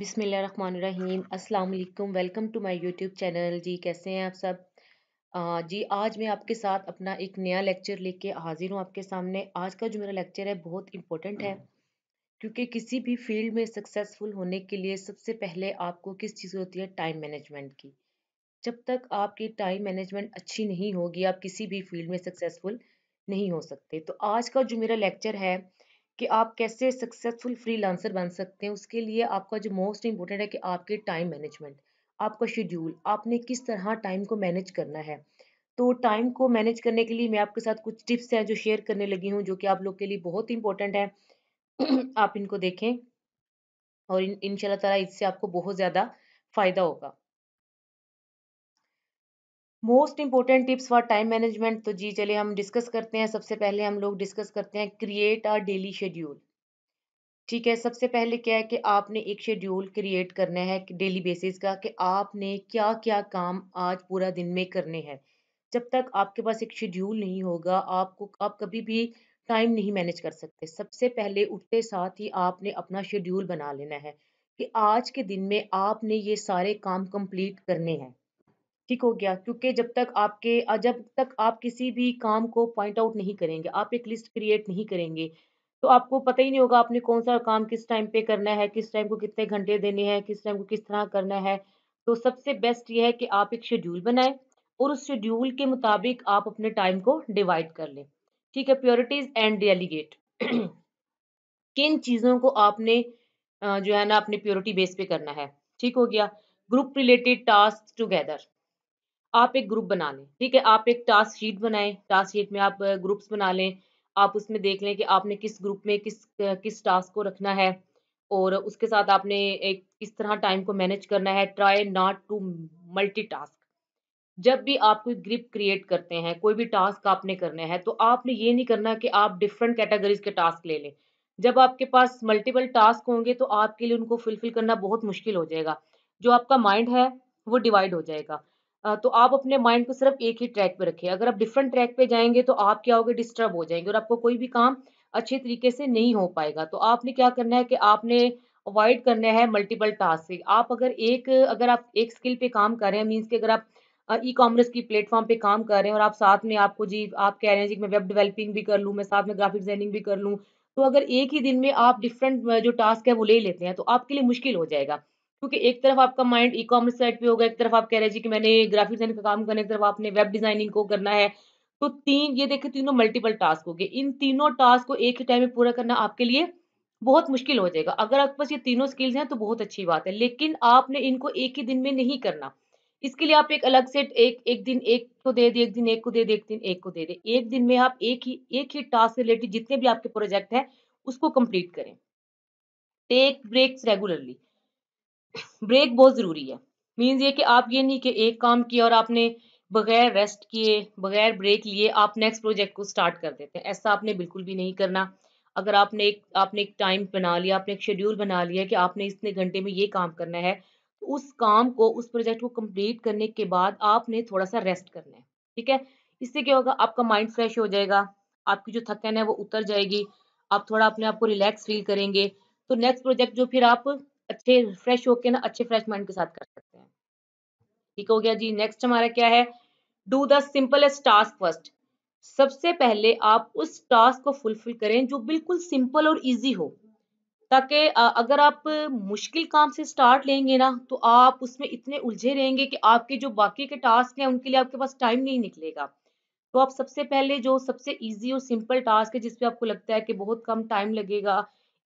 बिसमीम अल्लाम welcome to my YouTube channel जी कैसे हैं आप सब आ, जी आज मैं आपके साथ अपना एक नया लेक्चर लेके हाजिर हूँ आपके सामने आज का जो मेरा लेक्चर है बहुत इम्पोर्टेंट है क्योंकि किसी भी फील्ड में सक्सेसफुल होने के लिए सबसे पहले आपको किस चीज़ होती है टाइम मैनेजमेंट की जब तक आपकी टाइम मैनेजमेंट अच्छी नहीं होगी आप किसी भी फील्ड में सक्सेसफुल नहीं हो सकते तो आज का जो मेरा लेक्चर है कि आप कैसे सक्सेसफुल लांसर बन सकते हैं उसके लिए आपका जो मोस्ट इम्पोर्टेंट है कि आपके टाइम मैनेजमेंट आपका शेड्यूल आपने किस तरह टाइम को मैनेज करना है तो टाइम को मैनेज करने के लिए मैं आपके साथ कुछ टिप्स हैं जो शेयर करने लगी हूँ जो कि आप लोग के लिए बहुत इंपॉर्टेंट है आप इनको देखें और इन इनशाला इससे आपको बहुत ज़्यादा फ़ायदा होगा most important tips for time management तो जी चलिए हम डिस्कस करते हैं सबसे पहले हम लोग डिस्कस करते हैं क्रिएट आ डेली शेड्यूल ठीक है सबसे पहले क्या है कि आपने एक शेड्यूल क्रिएट करना है डेली बेसिस का कि आपने क्या क्या काम आज पूरा दिन में करने हैं जब तक आपके पास एक शेड्यूल नहीं होगा आपको आप कभी भी टाइम नहीं मैनेज कर सकते सबसे पहले उठते साथ ही आपने अपना शेड्यूल बना लेना है कि आज के दिन में आपने ये सारे काम कंप्लीट करने हैं ठीक हो गया क्योंकि जब तक आपके जब तक आप किसी भी काम को पॉइंट आउट नहीं करेंगे आप एक लिस्ट क्रिएट नहीं करेंगे तो आपको पता ही नहीं होगा आपने कौन सा काम किस टाइम पे करना है किस टाइम को कितने घंटे देने हैं किस टाइम को किस तरह करना है तो सबसे बेस्ट ये है कि आप एक शेड्यूल बनाएं और उस शेड्यूल के मुताबिक आप अपने टाइम को डिवाइड कर लें ठीक है प्योरिटीज एंड डेलीगेट किन चीज़ों को आपने जो है ना अपने प्योरिटी बेस पे करना है ठीक हो गया ग्रुप रिलेटेड टास्क टुगेदर आप एक ग्रुप बना लें ठीक है आप एक टास्क शीट बनाएं टास्क शीट में आप ग्रुप्स uh, बना लें आप उसमें देख लें कि आपने किस ग्रुप में किस uh, किस टास्क को रखना है और उसके साथ आपने एक किस तरह टाइम को मैनेज करना है ट्राई नॉट टू मल्टी जब भी आप कोई ग्रिप क्रिएट करते हैं कोई भी टास्क आपने करना है तो आपने ये नहीं करना कि आप डिफरेंट कैटेगरीज के टास्क ले लें जब आपके पास मल्टीपल टास्क होंगे तो आपके लिए उनको फुलफिल करना बहुत मुश्किल हो जाएगा जो आपका माइंड है वो डिवाइड हो जाएगा तो आप अपने माइंड को सिर्फ एक ही ट्रैक पे रखें अगर आप डिफरेंट ट्रैक पे जाएंगे तो आप क्या होगे डिस्टर्ब हो जाएंगे और आपको कोई भी काम अच्छे तरीके से नहीं हो पाएगा तो आपने क्या करना है कि आपने अवॉइड करना है मल्टीपल टास्क से आप अगर एक अगर आप एक स्किल पे काम कर रहे हैं मीन्स कि अगर आप ई कॉमर्स की प्लेटफॉर्म पे काम कर रहे हैं और आप साथ में आपको जी आप कह रहे हैं जी मैं वेब डेवलपिंग भी कर लूँ मैं साथ में ग्राफिक डिजाइनिंग भी कर लूँ तो अगर एक ही दिन में आप डिफरेंट जो टास्क है वो ले लेते हैं तो आपके लिए मुश्किल हो जाएगा क्योंकि एक तरफ आपका माइंड ई कॉमर्स साइड पे होगा एक तरफ आप कह रहे जी कि मैंने ग्राफिक डिजाइन का काम करना है एक तरफ आपने वेब डिजाइनिंग को करना है तो तीन ये देखिए तीनों मल्टीपल टास्क हो गए इन तीनों टास्क को एक ही टाइम में पूरा करना आपके लिए बहुत मुश्किल हो जाएगा अगर आपके पास ये तीनों स्किल्स हैं तो बहुत अच्छी बात है लेकिन आपने इनको एक ही दिन में नहीं करना इसके लिए आप एक अलग से एक एक दिन एक को दे दे एक दिन एक को दे दे एक दिन एक को दे दे एक दिन में आप एक ही एक ही टास्क से रिलेटेड जितने भी आपके प्रोजेक्ट हैं उसको कंप्लीट करें टेक ब्रेक्स रेगुलरली ब्रेक बहुत ज़रूरी है मीन्स ये कि आप ये नहीं कि एक काम किया और आपने बगैर रेस्ट किए बगैर ब्रेक लिए आप नेक्स्ट प्रोजेक्ट को स्टार्ट कर देते हैं ऐसा आपने बिल्कुल भी नहीं करना अगर आपने एक आपने एक टाइम बना लिया आपने एक शेड्यूल बना लिया कि आपने इतने घंटे में ये काम करना है तो उस काम को उस प्रोजेक्ट को कंप्लीट करने के बाद आपने थोड़ा सा रेस्ट करना है ठीक है इससे क्या होगा आपका माइंड फ्रेश हो जाएगा आपकी जो थकन है वो उतर जाएगी आप थोड़ा अपने आप को रिलैक्स फील करेंगे तो नेक्स्ट प्रोजेक्ट जो फिर आप अच्छे फ्रेश होके ना अच्छे फ्रेश माइंड के साथ कर सकते हैं ठीक हो गया जी नेक्स्ट हमारा क्या है do the simplest task first सबसे पहले आप उस टास्क को फुलफिल करें जो बिल्कुल सिंपल और इजी हो ताकि अगर आप मुश्किल काम से स्टार्ट लेंगे ना तो आप उसमें इतने उलझे रहेंगे कि आपके जो बाकी के टास्क हैं उनके लिए आपके पास टाइम नहीं निकलेगा तो आप सबसे पहले जो सबसे इजी और सिंपल टास्क है जिसपे आपको लगता है कि बहुत कम टाइम लगेगा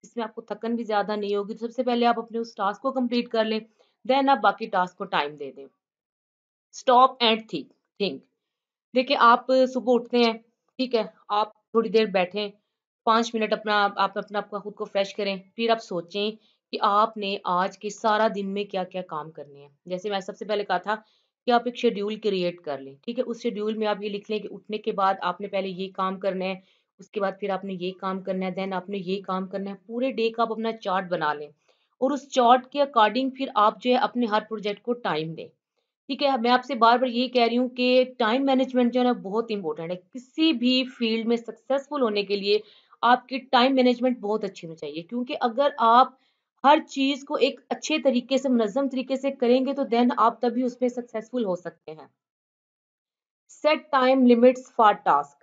इसमें आपको थकन भी ज़्यादा नहीं होगी तो सबसे पहले आप अपने उस टास्क को कंप्लीट कर लें देन आप बाकी टास्क को टाइम दे दें स्टॉप एंड थिंक थिंक देखिए आप सुबह उठते हैं ठीक है आप थोड़ी देर बैठें पाँच मिनट अपना आप अपना आपका खुद को फ्रेश करें फिर आप सोचें कि आपने आज के सारा दिन में क्या क्या काम करने हैं जैसे मैं सबसे पहले कहा था कि आप एक शेड्यूल क्रिएट कर लें ठीक है उस शेड्यूल में आप ये लिख लें कि उठने के बाद आपने पहले ये काम करना है उसके बाद फिर आपने ये काम करना है देन आपने ये काम करना है पूरे डे का आप अपना चार्ट बना लें और उस चार्ट के अकॉर्डिंग फिर आप जो है अपने हर प्रोजेक्ट को टाइम दें ठीक है मैं आपसे बार बार ये कह रही हूँ कि टाइम मैनेजमेंट जो है ना बहुत इंपॉर्टेंट है किसी भी फील्ड में सक्सेसफुल होने के लिए आपकी टाइम मैनेजमेंट बहुत अच्छी होनी चाहिए क्योंकि अगर आप हर चीज़ को एक अच्छे तरीके से मनजम तरीके से करेंगे तो देन आप तभी उसमें सक्सेसफुल हो सकते हैं set time limits for task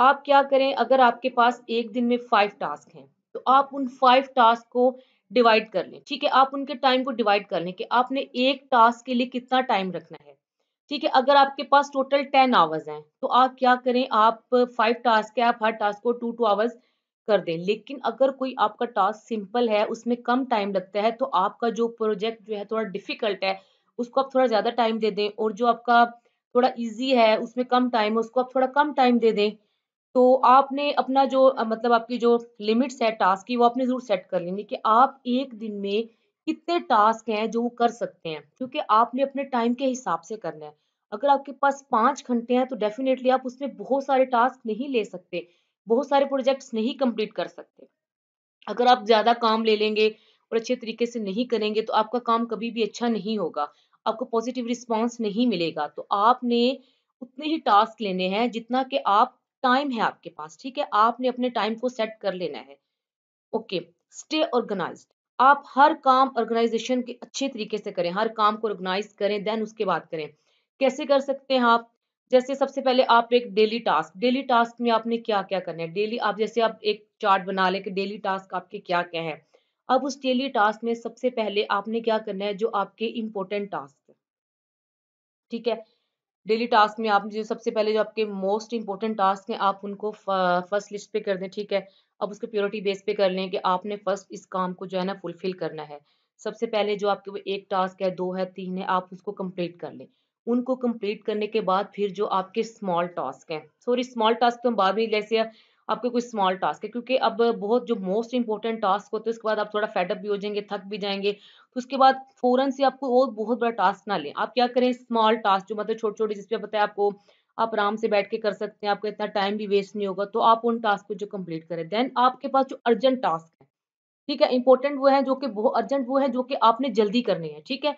आप क्या करें अगर आपके पास एक दिन में फाइव टास्क हैं तो आप उन फाइव टास्क को डिवाइड कर लें ठीक है आप उनके टाइम को डिवाइड कर लें कि आपने एक टास्क के लिए कितना टाइम रखना है ठीक है अगर आपके पास टोटल टेन आवर्स हैं तो आप क्या करें आप फाइव टास्क है आप हर टास्क को टू टू आवर्स कर दें लेकिन अगर कोई आपका टास्क सिंपल है उसमें कम टाइम लगता है तो आपका जो प्रोजेक्ट जो है थोड़ा डिफिकल्ट है उसको आप थोड़ा ज़्यादा टाइम दे दें और जो आपका थोड़ा इजी है उसमें कम टाइम है उसको आप थोड़ा कम टाइम दे दें तो आपने अपना जो मतलब आपकी जो लिमिट्स है टास्क की वो आपने ज़रूर सेट कर लेनी कि आप एक दिन में कितने टास्क हैं जो वो कर सकते हैं क्योंकि आपने अपने टाइम के हिसाब से करना है अगर आपके पास पाँच घंटे हैं तो डेफिनेटली आप उसमें बहुत सारे टास्क नहीं ले सकते बहुत सारे प्रोजेक्ट्स नहीं कंप्लीट कर सकते अगर आप ज़्यादा काम ले लेंगे और अच्छे तरीके से नहीं करेंगे तो आपका काम कभी भी अच्छा नहीं होगा आपको पॉजिटिव रिस्पॉन्स नहीं मिलेगा तो आपने उतने ही टास्क लेने हैं जितना कि आप टाइम है आपके पास ठीक है आपने अपने टाइम को सेट कर लेना है ओके स्टे ऑर्गेनाइज आप हर काम ऑर्गेनाइजेशन के अच्छे तरीके से करें हर काम को ऑर्गेनाइज करें देन उसके बाद करें कैसे कर सकते हैं आप जैसे सबसे पहले आप एक डेली टास्क डेली टास्क में आपने क्या क्या करना है डेली आप जैसे आप एक चार्ट बना लें कि डेली टास्क आपके क्या क्या है अब उस डेली टास्क में सबसे पहले आपने क्या करना है जो आपके इम्पोर्टेंट टास्क ठीक है डेली टास्क में आप जो सबसे पहले जो आपके मोस्ट इंपॉर्टेंट टास्क हैं आप उनको फर्स्ट लिस्ट पे कर दें ठीक है अब उसके प्योरिटी बेस पे कर लें कि आपने फर्स्ट इस काम को जो है ना फुलफिल करना है सबसे पहले जो आपके वो एक टास्क है दो है तीन है आप उसको कंप्लीट कर लें उनको कंप्लीट करने के बाद फिर जो आपके स्मॉल टास्क हैं सॉरी स्मॉल टास्क तो हम बाद में जैसे आपके कुछ स्मॉल टास्क है क्योंकि अब बहुत जो मोस्ट इंपॉर्टेंट टास्क होते हैं उसके बाद आप थोड़ा फैटअप भी हो जाएंगे थक भी जाएंगे तो उसके बाद फ़ौरन से आपको और बहुत बड़ा टास्क ना लें आप क्या करें स्मॉल टास्क जो मतलब छोटे छोटे जिसपे है आपको आप आराम से बैठ के कर सकते हैं आपका इतना टाइम भी वेस्ट नहीं होगा तो आप उन टास्क को जो कंप्लीट करें देन आपके पास जो अर्जेंट टास्क है ठीक है इंपॉर्टेंट वो है जो कि बहुत अर्जेंट वो है जो कि आपने जल्दी करने हैं ठीक है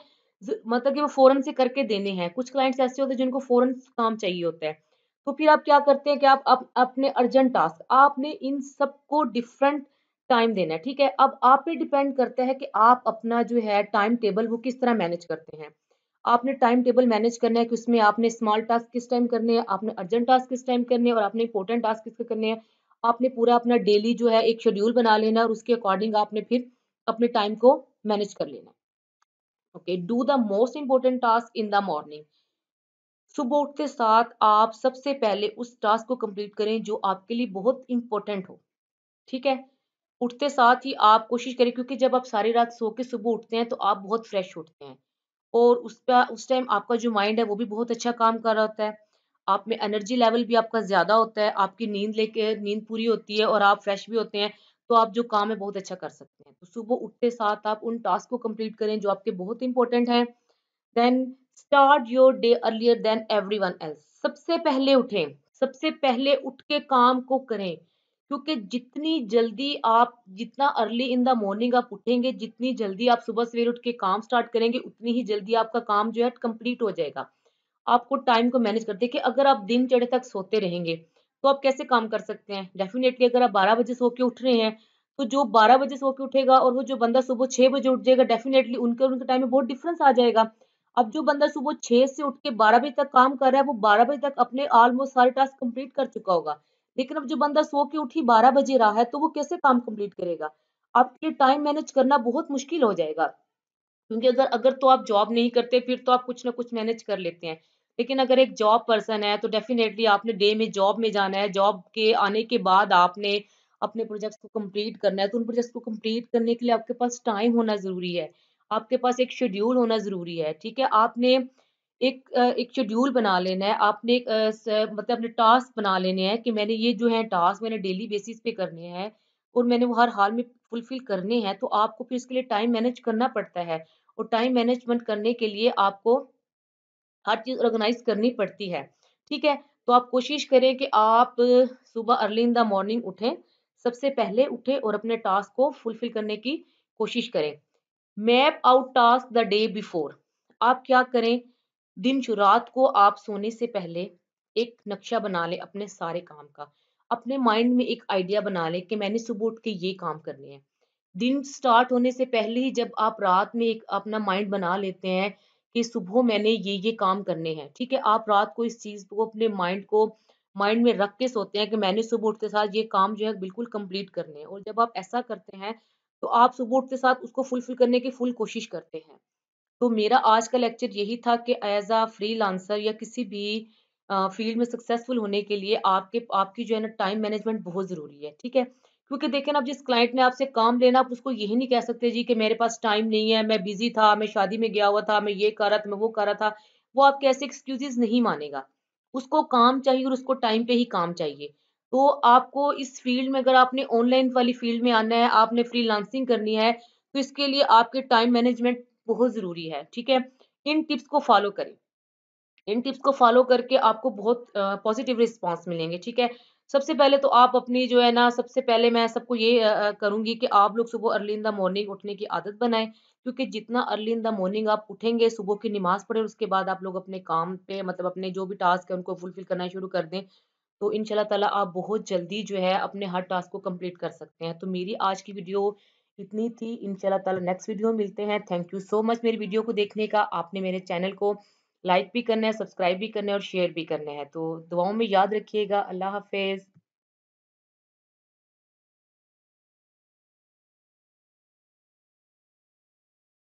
मतलब कि वो फ़ौरन से करके देने हैं कुछ क्लाइंट्स ऐसे होते हैं जिनको फ़ौरन काम चाहिए होता है तो फिर आप क्या करते हैं कि आप अप, अपने अर्जेंट टास्क आपने इन सबको डिफरेंट टाइम देना है ठीक है अब आप पे डिपेंड करता है कि आप अपना जो है टाइम टेबल वो किस तरह मैनेज करते हैं आपने टाइम टेबल मैनेज करना है कि उसमें आपने स्मॉल टास्क किस टाइम करने हैं आपने अर्जेंट टास्क किस टाइम करने हैं और आपने इंपॉर्टेंट टास्क किस करने हैं आपने पूरा अपना डेली जो है एक शेड्यूल बना लेना और उसके अकॉर्डिंग आपने फिर अपने टाइम को मैनेज कर लेना okay do the most important task in the morning सुबह के साथ आप सबसे पहले उस टास्क को कंप्लीट करें जो आपके लिए बहुत इंपॉर्टेंट हो ठीक है उठते साथ ही आप कोशिश करें क्योंकि जब आप सारी रात सो के सुबह उठते हैं तो आप बहुत फ्रेश उठते हैं और उसका उस टाइम आपका जो माइंड है वो भी बहुत अच्छा काम कर रहा होता है आप में एनर्जी लेवल भी आपका ज़्यादा होता है आपकी नींद लेके नींद पूरी होती है और आप फ्रेश भी होते हैं तो आप जो काम है बहुत अच्छा कर सकते हैं तो सुबह उठते साथ आप उन टास्क को कंप्लीट करें जो आपके बहुत इंपॉर्टेंट हैं then start your day earlier than everyone else सबसे पहले उठें सबसे पहले उठ के काम को करें क्योंकि जितनी जल्दी आप जितना अर्ली इन द मॉर्निंग आप उठेंगे जितनी जल्दी आप सुबह सवेरे उठ के काम स्टार्ट करेंगे उतनी ही जल्दी आपका काम जो है कंप्लीट हो जाएगा आपको टाइम को मैनेज करते कि अगर आप दिन चढ़े तक सोते रहेंगे तो आप कैसे काम कर सकते हैं डेफिनेटली अगर आप बारह बजे सो के उठ रहे हैं तो जो बारह बजे सो के उठेगा और वो जो बंदा सुबह छह बजे उठ जाएगा डेफिनेटली उनके उनके टाइम में बहुत डिफरेंस आ जाएगा अब जो बंदा सुबह छह से उठ के बारह बजे तक काम कर रहा है वो बारह बजे तक अपने ऑलमोस्ट सारे टास्क कंप्लीट कर चुका होगा लेकिन अब जो बंदा सो के उठी बारह बजे रहा है तो वो कैसे काम कंप्लीट करेगा आपके लिए टाइम मैनेज करना बहुत मुश्किल हो जाएगा क्योंकि अगर अगर तो आप जॉब नहीं करते फिर तो आप कुछ ना कुछ मैनेज कर लेते हैं लेकिन अगर एक जॉब पर्सन है तो डेफिनेटली आपने डे में जॉब में जाना है जॉब के आने के बाद आपने अपने प्रोजेक्ट्स को कंप्लीट करना है तो उन प्रोजेक्ट्स को कंप्लीट करने के लिए आपके पास टाइम होना ज़रूरी है आपके पास एक शेड्यूल होना ज़रूरी है ठीक है आपने एक एक शेड्यूल बना लेना है आपने एक मतलब अपने टास्क बना लेने हैं कि मैंने ये जो है टास्क मैंने डेली बेसिस पे करने हैं और मैंने वो हर हाल में फुलफिल करने हैं तो आपको फिर उसके लिए टाइम मैनेज करना पड़ता है और टाइम मैनेजमेंट करने के लिए आपको हर चीज़ ऑर्गेनाइज करनी पड़ती है ठीक है तो आप कोशिश करें कि आप सुबह अर्ली इन द मॉर्निंग उठें सबसे पहले उठें और अपने टास्क को फुलफिल करने की कोशिश करें map out task the day before आप क्या करें दिन रात को आप सोने से पहले एक नक्शा बना लें अपने सारे काम का अपने माइंड में एक आइडिया बना लें कि मैंने सुबह उठ के ये काम करने हैं दिन स्टार्ट होने से पहले ही जब आप रात में एक अपना माइंड बना लेते हैं कि सुबह मैंने ये ये काम करने हैं ठीक है आप रात को इस चीज़ को अपने माइंड को माइंड में रख के सोते हैं कि मैंने सुबह उठते साथ ये काम जो है बिल्कुल कंप्लीट करने हैं और जब आप ऐसा करते हैं तो आप सपोर्ट के साथ उसको फुलफिल करने की फुल कोशिश करते हैं तो मेरा आज का लेक्चर यही था कि एज आ फ्री लांसर या किसी भी फील्ड में सक्सेसफुल होने के लिए आपके आपकी जो है ना टाइम मैनेजमेंट बहुत ज़रूरी है ठीक है क्योंकि देखें आप जिस क्लाइंट ने आपसे काम लेना आप उसको यही नहीं कह सकते जी कि मेरे पास टाइम नहीं है मैं बिजी था मैं शादी में गया हुआ था मैं ये कर रहा था मैं वो कर रहा था वो आपके ऐसे एक्सक्यूजेज नहीं मानेगा उसको काम चाहिए और उसको टाइम पे ही काम चाहिए तो आपको इस फील्ड में अगर आपने ऑनलाइन वाली फील्ड में आना है आपने फ्री करनी है तो इसके लिए आपके टाइम मैनेजमेंट बहुत ज़रूरी है ठीक है इन टिप्स को फॉलो करें इन टिप्स को फॉलो करके आपको बहुत पॉजिटिव रिस्पांस मिलेंगे ठीक है सबसे पहले तो आप अपनी जो है ना सबसे पहले मैं सबको ये करूंगी कि आप लोग सुबह अर्ली इन द मॉर्निंग उठने की आदत बनाएं क्योंकि जितना अर्ली इन द मॉर्निंग आप उठेंगे सुबह की नमाज पढ़े उसके बाद आप लोग अपने काम पे मतलब अपने जो भी टास्क है उनको फुलफिल करना शुरू कर दें तो इन तला आप बहुत जल्दी जो है अपने हर टास्क को कंप्लीट कर सकते हैं तो मेरी आज की वीडियो इतनी थी इन तला नेक्स्ट वीडियो मिलते हैं थैंक यू सो मच मेरी वीडियो को देखने का आपने मेरे चैनल को लाइक भी करना है सब्सक्राइब भी करना है और शेयर भी करना है तो दुआओं में याद रखिएगा अल्लाह हाफिज़